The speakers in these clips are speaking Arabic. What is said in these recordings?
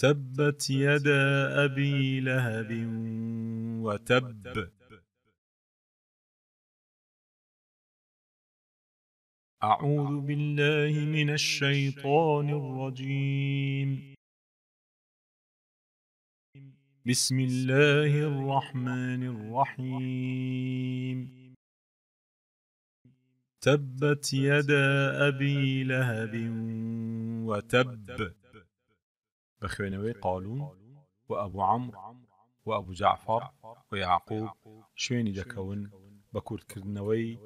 تبت يدا أبي لهب وتب أعوذ بالله من الشيطان الرجيم بسم الله الرحمن الرحيم تبت يدا أبي لهب وتب بخوينوي قالون وأبو عمرو عمر جعفر ويعقوب یعقوب شوێنی دەکەون كرنوي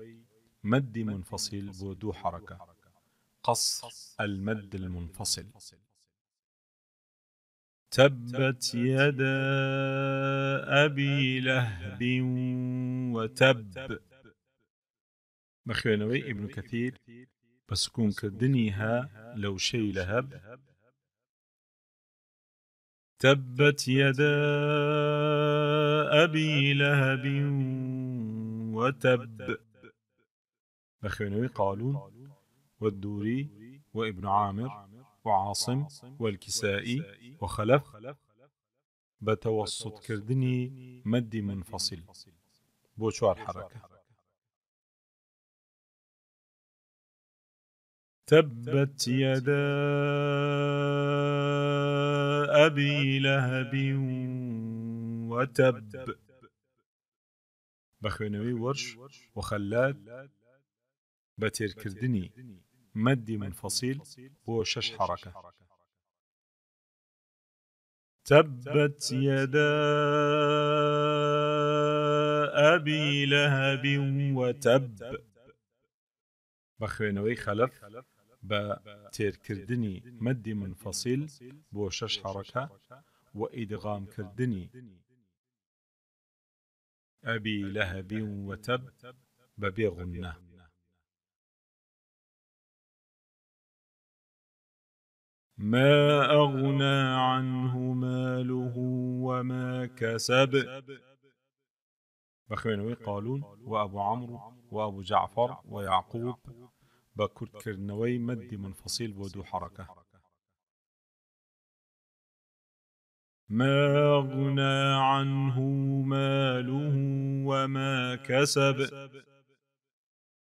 مد منفصل بودو حركة قص المد المنفصل تبت يدا أبي لهب وتب بخوانوي ابن كثير بسكون كدنيها لو شي لهب تبت يدا أبي لهب وتب بخيلوي قالون والدوري وابن عامر وعاصم والكسائي وخلف بتوسط كردني مد منفصل بوشوار حركة تبت يدا أبي لهب وتب بخوێنەوەی ورش وخلاد بتير كردني مدي من فصيل بۆ شش حركة تبت يدا أبي لهب وتب بخوينوي خلف با تير كردني مدي بۆ شەش حڕەکە و وإدغام كردني أبي لهب وتب ببيغنة ما أغنى عنه ماله وما كسب بخوينوي قالون وأبو عمرو وأبو جعفر ويعقوب بە کورتکردنەوەی مەدی منفصیل بۆ دو حرکه ما غنى عنه ماله وما كسب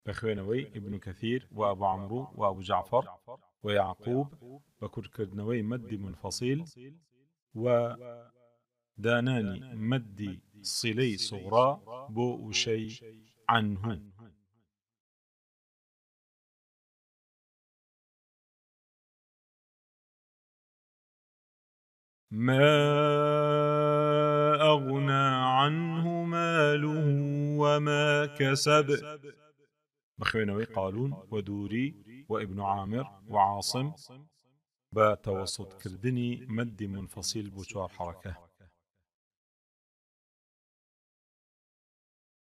بخوينوي ابن كثير وابو عمرو وابو جعفر ويعقوب كرنوي مد منفصيل وداناني مد صلي صغرى بو شيء عنه ما أغنى عنه ماله وما كسب مخوينوي قالون ودوري وابن عامر وعاصم با توسط كردني مد منفصل بوچوار حركة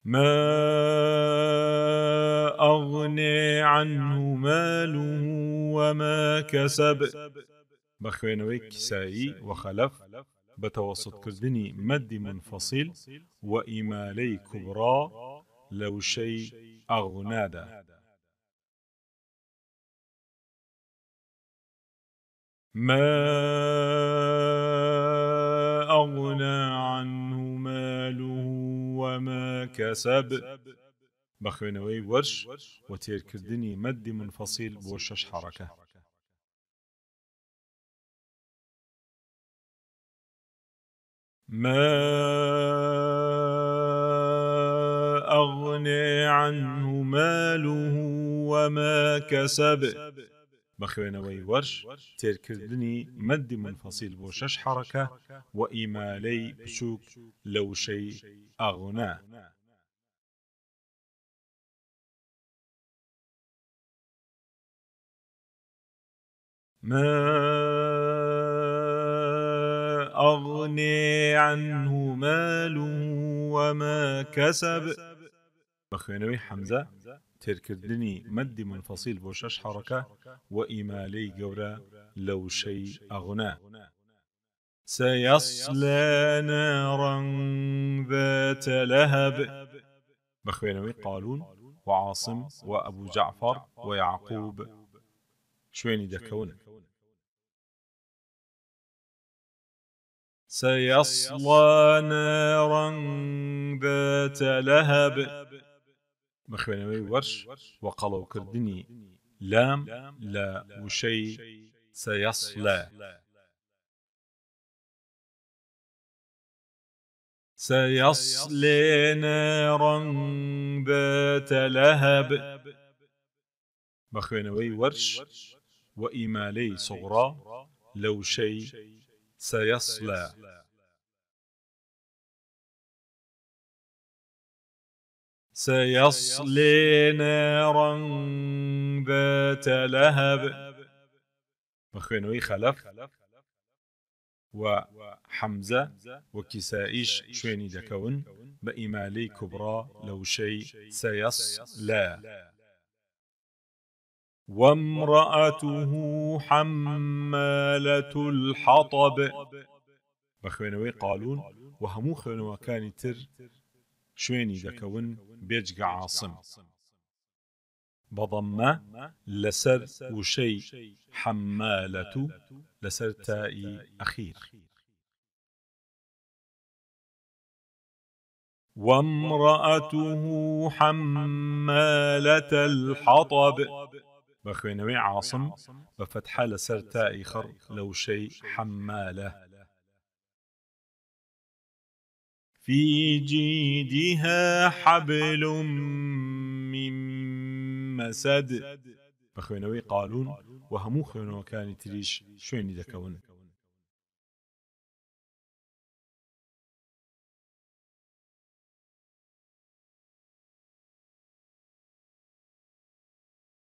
ما أغني عنه ماله وما كسب بە كسائي کیسایی و كردني بە تەوەسطکردنی مەدی منفەسیل و ئیمالەی کوبڕا لە وشەی ئاغونادا. ما أغنى عنه ماله وما كسب بخوينوي ورش وتير كردني مد منفصل بوشش حركه ما أغني عنه ماله وما كسب بخوێنەوەی وي ورش مەدی مد بۆ شەش حەڕەکە حركة وإيمالي بشوك لو شيء أغنى ما أغني عنه ماله وما كسب بخينوي حمزة تركدني مد منفەسیل بۆ شەش حڕەکە و ئیمالەی گەورە لو شيء ئەغنا سيصلى نارا ذات لهب بخينوي قالون وعاصم وأبو جعفر ويعقوب شويني دكون سيصلى نارا ذات لهب بخوێنەوەی وەرش وقالوا كردني لام لا وشي سيصلى سيصلي نارا ذات لهب بخوينوي ورش وإيمالي صغرى لو شيء سيصلى سيصلي نارا ذات لهب مخنوي خلف وحمزة وكسائش شويني دكون بإمالي كبرى لو شيء سيصلى وامرأته حمالة الحطب بخوينوي قالون وهمو خوينوا كاني تر شويني دكون بيجق عاصم بضم لسر وشي حمالة لسر تائي أخير وامرأته حمالة الحطب بە عاصم بفتحة لسر لەسەر لو شيء حمالة في جيدها حبل من مسد بخوينوي قالون وهمو خوينو كان تريش شويني دكون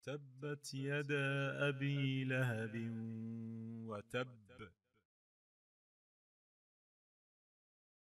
تبت يدا أبي لهب وتب